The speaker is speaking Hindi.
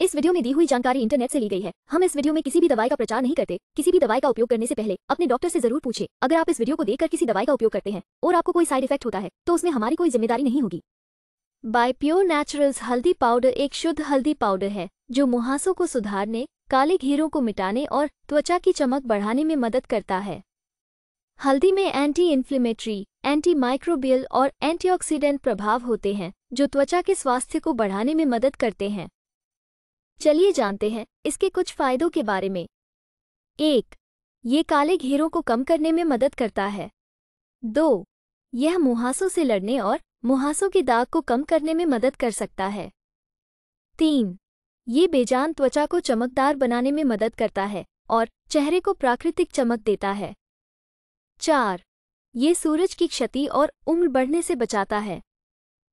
इस वीडियो में दी हुई जानकारी इंटरनेट से ली गई है हम इस वीडियो में किसी भी दवाई का प्रचार नहीं करते किसी भी दवाई का उपयोग करने से पहले अपने डॉक्टर से जरूर पूछे अगर आप इस वीडियो को देखकर किसी दवाई का उपयोग करते हैं और आपको कोई साइड इफेक्ट होता है तो उसमें हमारी कोई जिम्मेदारी नहीं होगी बाय प्योर नेचुरल्स हल्दी पाउडर एक शुद्ध हल्दी पाउडर है जो मुहासों को सुधारने काले घेरों को मिटाने और त्वचा की चमक बढ़ाने में मदद करता है हल्दी में एंटी इन्फ्लेमेटरी एंटी माइक्रोबियल और एंटीऑक्सीडेंट प्रभाव होते हैं जो त्वचा के स्वास्थ्य को बढ़ाने में मदद करते हैं चलिए जानते हैं इसके कुछ फायदों के बारे में एक ये काले घेरों को कम करने में मदद करता है दो यह मुहासों से लड़ने और मुहासों के दाग को कम करने में मदद कर सकता है तीन ये बेजान त्वचा को चमकदार बनाने में मदद करता है और चेहरे को प्राकृतिक चमक देता है चार ये सूरज की क्षति और उम्र बढ़ने से बचाता है